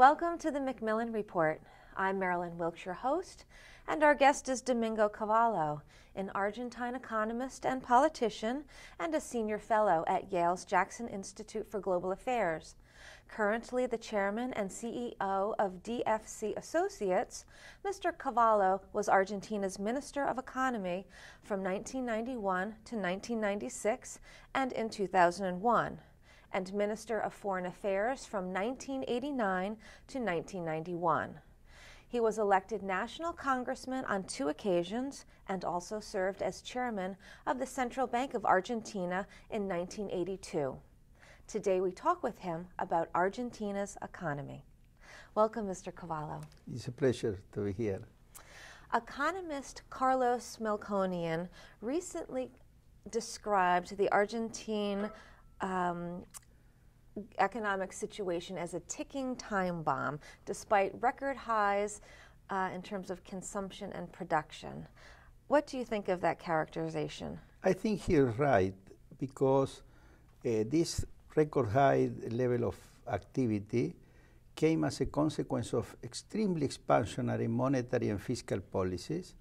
Welcome to the Macmillan Report. I'm Marilyn Wilkshire, host, and our guest is Domingo Cavallo, an Argentine economist and politician, and a senior fellow at Yale's Jackson Institute for Global Affairs. Currently the chairman and CEO of DFC Associates, Mr. Cavallo was Argentina's Minister of Economy from 1991 to 1996 and in 2001 and Minister of Foreign Affairs from 1989 to 1991. He was elected National Congressman on two occasions and also served as chairman of the Central Bank of Argentina in 1982. Today we talk with him about Argentina's economy. Welcome, Mr. Cavallo. It's a pleasure to be here. Economist Carlos Melconian recently described the Argentine um, economic situation as a ticking time bomb, despite record highs uh, in terms of consumption and production. What do you think of that characterization? I think he's right because uh, this record high level of activity came as a consequence of extremely expansionary monetary and fiscal policies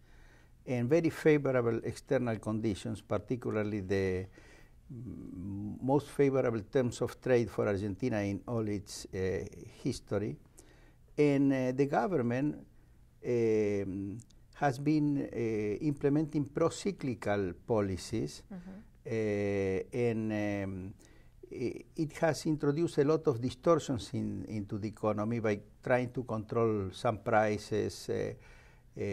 and very favorable external conditions, particularly the most favorable terms of trade for Argentina in all its uh, history. And uh, the government um, has been uh, implementing pro-cyclical policies mm -hmm. and um, it has introduced a lot of distortions in, into the economy by trying to control some prices, uh, uh,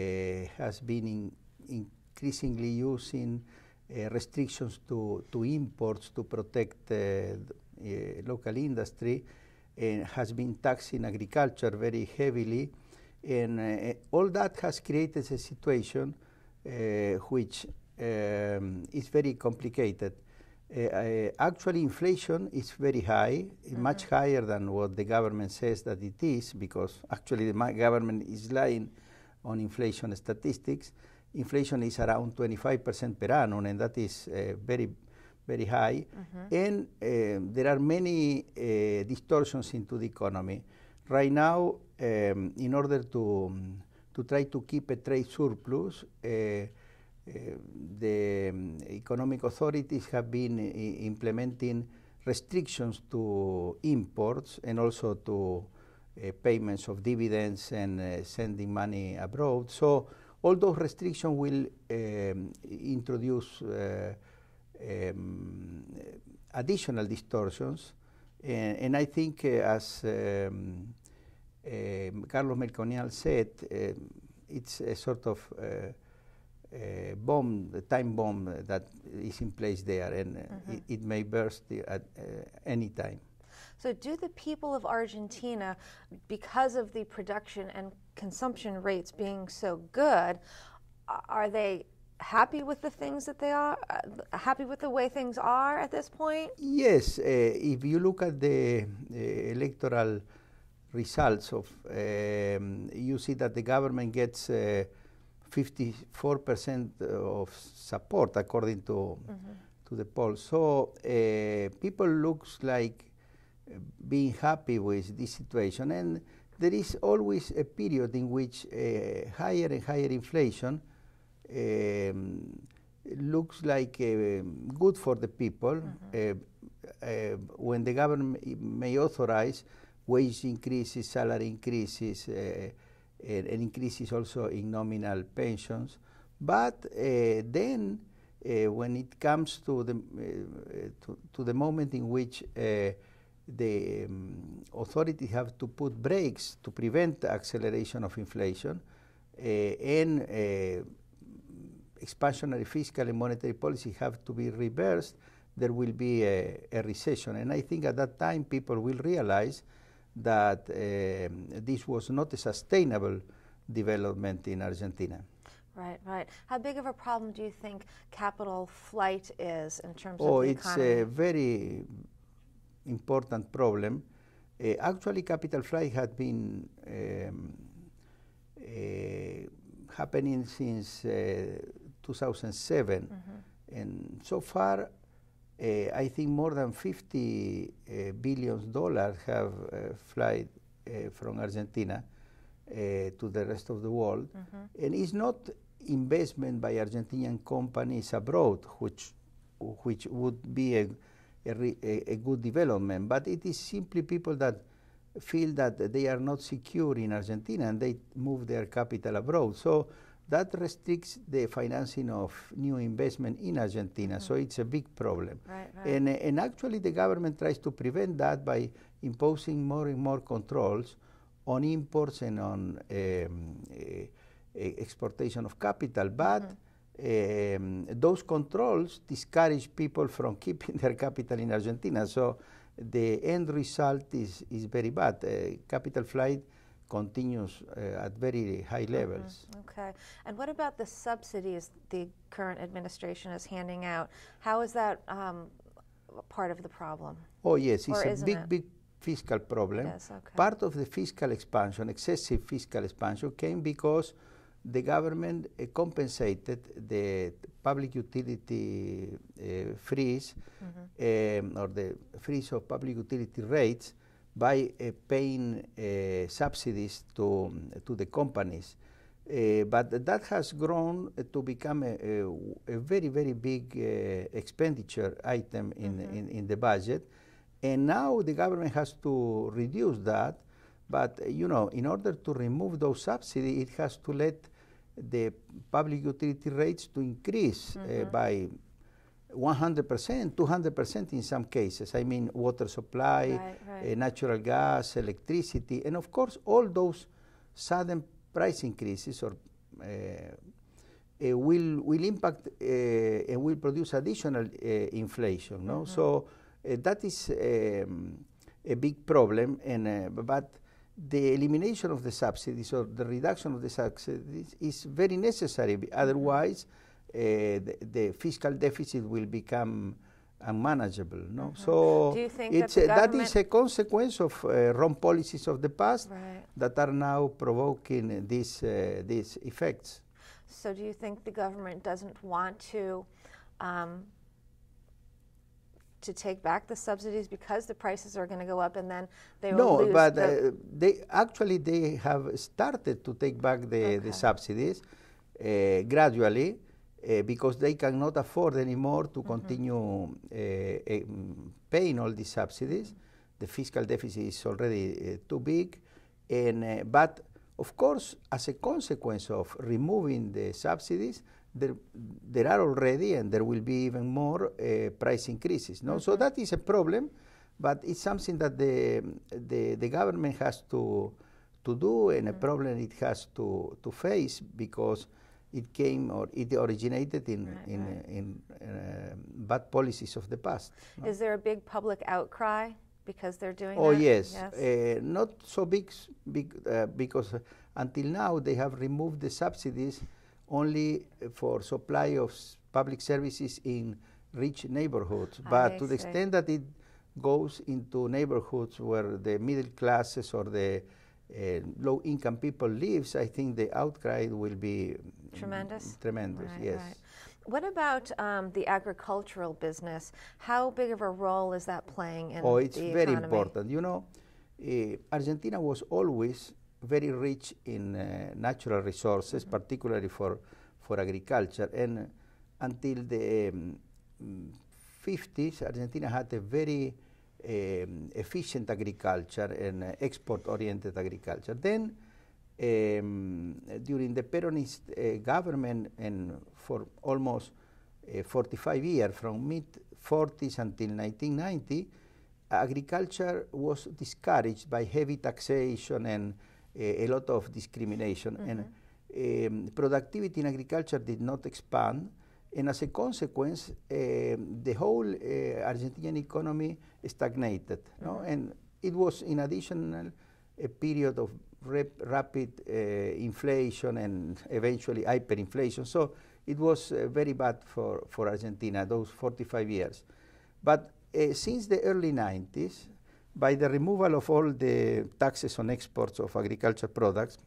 has been in, increasingly using Eh, restrictions to, to imports to protect eh, eh, local industry and has been taxing agriculture very heavily. And all that has created a situation which um, is very complicated. Uh, uh, actually, inflation is very high, mm-hmm. much higher than what the government says that it is, because actually the government is lying on inflation statistics inflation is around 25% per annum, and that is uh, very, very high. Mm-hmm. And uh, there are many uh, distortions into the economy. Right now, um, in order to, um, to try to keep a trade surplus, uh, uh, the um, economic authorities have been I- uh, implementing restrictions to imports and also to payments of dividends and sending money abroad. So all those restrictions will um, introduce uh, um, additional distortions. And, and I think, uh, as um, Carlos Melconial said, it's a sort of uh, bomb, a time bomb that is in place there, and mm -hmm. it, it, may burst at any time. So, do the people of Argentina, because of the production and consumption rates being so good, are they happy with the things that they are? Uh, happy with the way things are at this point? Yes. Uh, if you look at the uh, electoral results of, um, you see that the government gets. Uh, 54% of support according to mm-hmm. to the poll. So uh, people looks like being happy with this situation. And there is always a period in which uh, higher and higher inflation um, looks like uh, good for the people mm -hmm. uh, um, when the government may authorize wage increases, salary increases, uh, and, and, increases also in nominal pensions. But uh, then, uh, when it comes to the to, to, the moment in which the um, authorities have to put brakes to prevent the acceleration of inflation uh, and uh, expansionary fiscal and monetary policy have to be reversed, there will be a, a recession. And I think at that time people will realize that uh, this was not a sustainable development in Argentina. Right, right. How big of a problem do you think capital flight is in terms oh, of the economy? Oh, it's a very important problem. Uh, actually, capital flight had been um, uh, happening since uh, 2007, mm-hmm. and so far, uh, I think more than 50 uh, billion dollars have uh, uh from Argentina to the rest of the world, mm-hmm. and it's not investment by Argentinian companies abroad, which which would be a a, re, a, a good development, but it is simply people that feel that they are not secure in Argentina and they move their capital abroad. So that restricts the financing of new investment in Argentina. Mm -hmm. So it's a big problem. Right, right. And, and actually, the government tries to prevent that by imposing more and more controls on imports and on um, uh, exportation of capital. But mm -hmm um, those controls discourage people from keeping their capital in Argentina. So the end result is, is very bad. Uh, capital flight continues uh, at very high mm-hmm. levels. Mm -hmm. Okay. And what about the subsidies the current administration is handing out? How is that um, part of the problem? Oh, yes. It's or a big, it? big fiscal problem. Yes, okay. Part of the fiscal expansion, excessive fiscal expansion, came because the government uh, compensated the public utility uh, freeze mm-hmm. um, or the freeze of public utility rates by uh, paying uh, subsidies to, um, to the companies. Uh, but that has grown to become a, a, a, very, very big uh, expenditure item in, mm-hmm. in, in the budget. And now the government has to reduce that but you know, in order to remove those subsidies, it has to let the public utility rates to increase uh, mm-hmm. uh, by 100%, 200% in some cases. I mean, water supply, right, uh, right. Uh, natural gas, electricity, and of course, all those sudden price increases or uh, uh will will impact and will produce additional inflation. No, mm-hmm. so that is um, a big problem. And but the elimination of the subsidies or the reduction of the subsidies is very necessary. Otherwise, uh, the, the, fiscal deficit will become unmanageable. No, mm -hmm. so that, a, that is a consequence of uh, wrong policies of the past right. that are now provoking these uh, these effects. So, do you think the government doesn't want to? Um, to take back the subsidies because the prices are going to go up and then they will no, but the uh, they actually they have started to take back the, okay. the subsidies uh, gradually uh, because they cannot afford anymore to mm-hmm. continue uh, um, paying all these subsidies. The fiscal deficit is already uh, too big, and uh, but of course, as a consequence of removing the subsidies, there, there are already and there will be even more uh, price increases. No, so that is a problem, but it's something that the the, the government has to to do and mm-hmm. a mm. problem it has to to face because it came or it originated in right, in, right. in, uh, in uh, bad policies of the past. No? Is there a big public outcry because they're doing? Oh that? yes, yes. Uh, not so big, big uh, because until now they have removed the subsidies only eh, for supply of public services in rich neighborhoods, ah, but to the extent that it goes into neighborhoods where the middle classes or the uh, eh, low income people lives, I think the outcry will be mm, tremendous. Tremendous, right, yes. Right. What about um, the agricultural business? How big of a role is that playing in? Oh, it's very economy? important. You know, uh, Argentina was always very rich in uh, natural resources, mm -hmm. particularly for, for agriculture. And until the um, 50s, Argentina had a very um, efficient agriculture and uh, export-oriented agriculture. Then, um, during the Peronist uh, government, and for almost uh, 45 years, from mid-40s until 1990, agriculture was discouraged by heavy taxation and Eh, a lot of discrimination. Mm -hmm. And um, productivity in agriculture did not expand. And as a consequence, eh, the whole Argentinian economy stagnated. Mm -hmm. no? Mm-hmm. And it was, in addition, a period of rapid uh, inflation and eventually hyperinflation. So it was uh, very bad for, for Argentina, those 45 years. But uh, since the early 90s, by the removal of all the taxes on exports of agriculture products,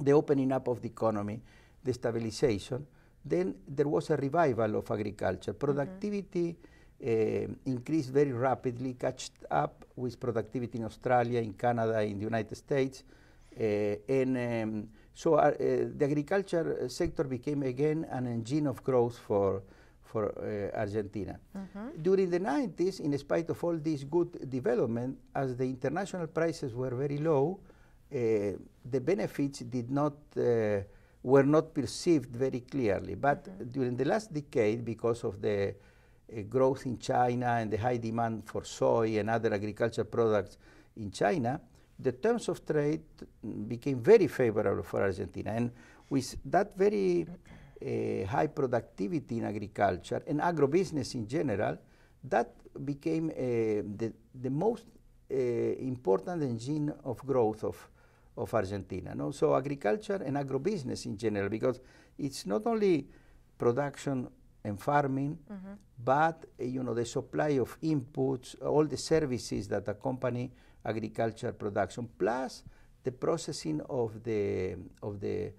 the opening up of the economy, the stabilization, then there was a revival of agriculture. Mm-hmm. Productivity mm-hmm. uh, increased very rapidly, caught up with productivity in Australia, in Canada, in the United States, uh, and um, so our, uh, the agriculture sector became again an engine of growth for for uh, Argentina. Mm-hmm. During the 90s, in spite of all this good development, as the international prices were very low, uh, the benefits did not uh, were not perceived very clearly. But mm-hmm. during the last decade, because of the growth in China and the high demand for soy and other agricultural products in China, the terms of trade became very favorable for Argentina, and with that very uh, high productivity in agriculture and agribusiness in general, that became uh, the, the most uh, important engine of growth of, of Argentina. No? So agriculture and agribusiness in general, because it's not only production and farming, mm -hmm. but you know the supply of inputs, all the services that accompany agriculture production, plus the processing of the of the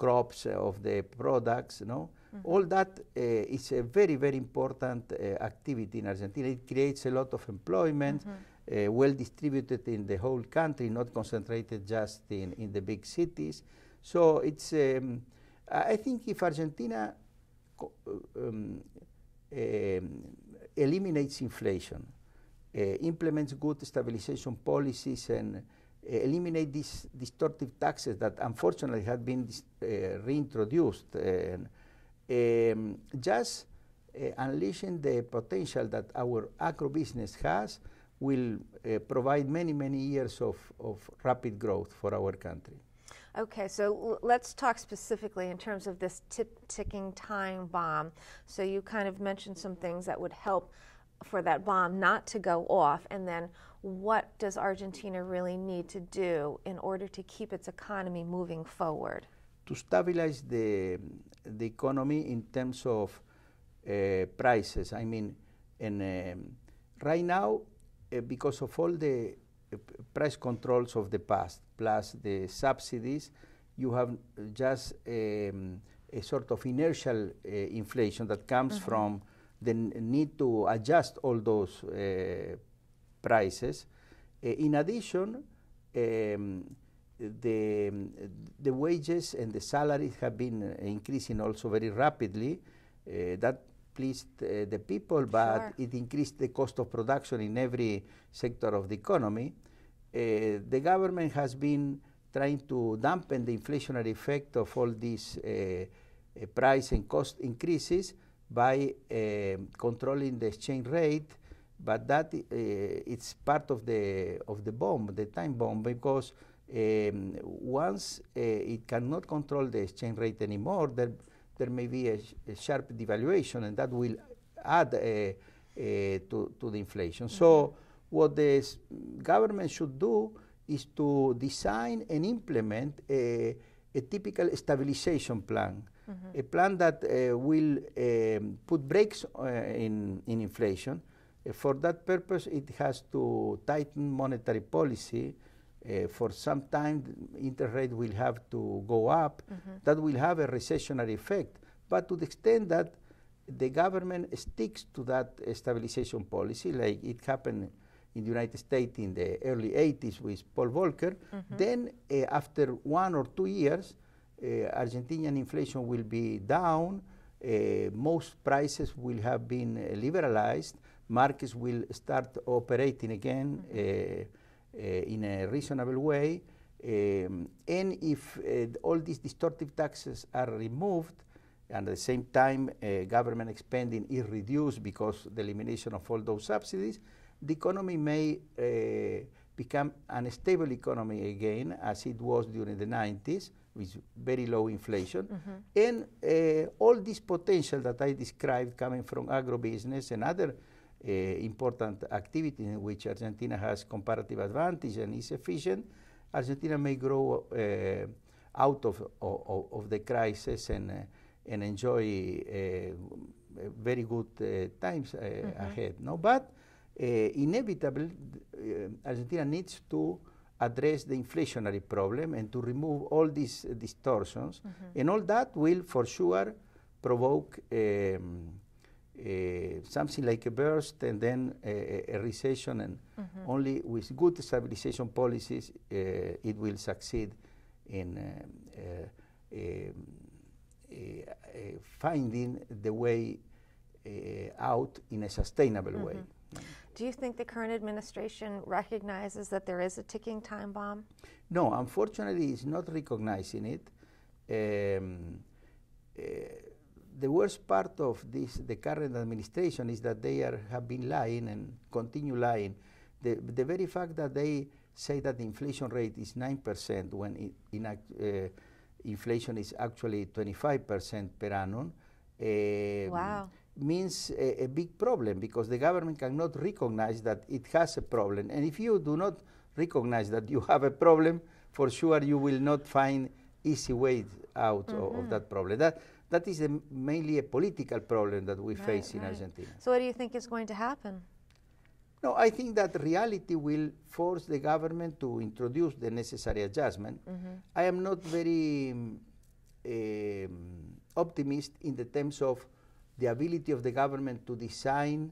crops of the products, you know. Mm -hmm. All that uh, is a very, very important uh, activity in Argentina. It creates a lot of employment, mm -hmm. uh, well distributed in the whole country, not concentrated just in, in the big cities. So it's, um, I think if Argentina um, eliminates inflation, implements good stabilization policies and Eh, eliminate these distortive taxes that unfortunately have been eh, reintroduced, and, eh, um, just unleashing the potential that our agribusiness has will provide many, many years of, of rapid growth for our country. Okay, so let's talk specifically in terms of this ticking time bomb. So you kind of mentioned some things that would help for that bomb not to go off and then what does Argentina really need to do in order to keep its economy moving forward? To stabilize the, the economy in terms of uh, prices. I mean, and, um, right now, uh, because of all the uh, price controls of the past, plus the subsidies, you have just um, a sort of inertial uh, inflation that comes mm -hmm. from the need to adjust all those uh, prices. Uh, in addition, um, the, the wages and the salaries have been increasing also very rapidly. Uh, that pleased the people, but sure. it increased the cost of production in every sector of the economy. the government has been trying to dampen the inflationary effect of all these price and cost increases by um, controlling the exchange rate, but that uh, it's part of the of the bomb, the time bomb, because um, once uh, it cannot control the exchange rate anymore, there there may be a, sh a sharp devaluation, and that will add uh, to to the inflation. Mm -hmm. So mm-hmm. what the government should do is to design and implement a, a typical stabilization plan -hmm. a plan that uh, will um, put brakes uh, in, in inflation. Uh, for that purpose, it has to tighten monetary policy. for some time, interest rate will have to go up. Mm -hmm. That will have a recessionary effect. But to the extent that the government sticks to that uh, stabilization policy, like it happened in the United States in the early 80s with Paul Volcker, mm -hmm. then uh, after one or two years, uh, Argentinian inflation will be down. Uh, most prices will have been uh, liberalized. Markets will start operating again in a reasonable way. Um, and if uh, all these distortive taxes are removed, and at the same time uh, government spending is reduced because the elimination of all those subsidies, the economy may uh, become an stable economy again, as it was during the 90s, with very low inflation. Mm -hmm. And uh, all this potential that I described coming from agribusiness and other uh, important activities in which Argentina has comparative advantage and is efficient, Argentina may grow uh, out of, of, of, the crisis and, uh, and enjoy uh, very good uh, times mm -hmm. ahead. No? But Eh, Inevitably, eh, Argentina needs to address the inflationary problem and to remove all these uh, distortions. Mm -hmm. And all that will, for sure, provoke um, uh, something like a burst and then a, a recession. And mm -hmm. only with good stabilization policies, uh, it will succeed in finding the way out in a sustainable mm -hmm. way. Mm-hmm. Do you think the current administration recognizes that there is a ticking time bomb? No, unfortunately, it's not recognizing it. Um, uh, the worst part of this, the current administration, is that they are, have been lying and continue lying. The, the very fact that they say that the inflation rate is 9% when it, in, uh, inflation is actually 25% per annum. Um, wow means a, a, big problem because the government cannot recognize that it has a problem. And if you do not recognize that you have a problem, for sure you will not find easy way out mm -hmm. of, mm-hmm. that problem. That, that is a, mainly a political problem that we right, face in right. Argentina. So, what do you think is going to happen? No, I think that reality will force the government to introduce the necessary adjustment. Mm -hmm. I am not very um, optimist in the terms of the ability of the government to design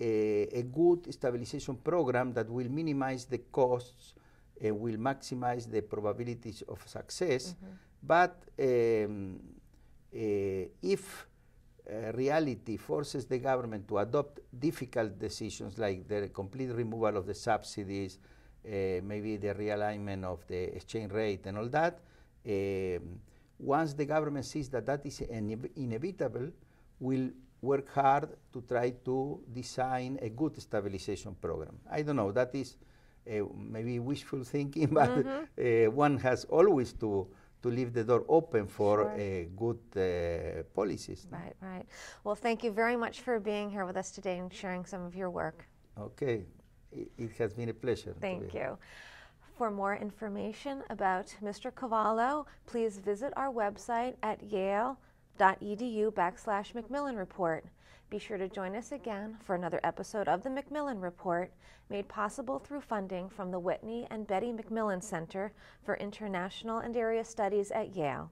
a, a good stabilization program that will minimize the costs and uh, will maximize the probabilities of success. Mm-hmm. But um, uh, if uh, reality forces the government to adopt difficult decisions like the complete removal of the subsidies, uh, maybe the realignment of the exchange rate and all that. Um, once the government sees that that is inevitable, will work hard to try to design a good stabilization program. I don't know, that is uh, maybe wishful thinking, but mm -hmm. uh, one has always to to leave the door open for sure. uh, good uh, policies. Right, right. Well, thank you very much for being here with us today and sharing some of your work. Okay, it, it has been a pleasure. Thank you. For more information about Mr. Cavallo, please visit our website at Yale edu backslash mcmillan report be sure to join us again for another episode of the mcmillan report made possible through funding from the whitney and betty mcmillan center for international and area studies at yale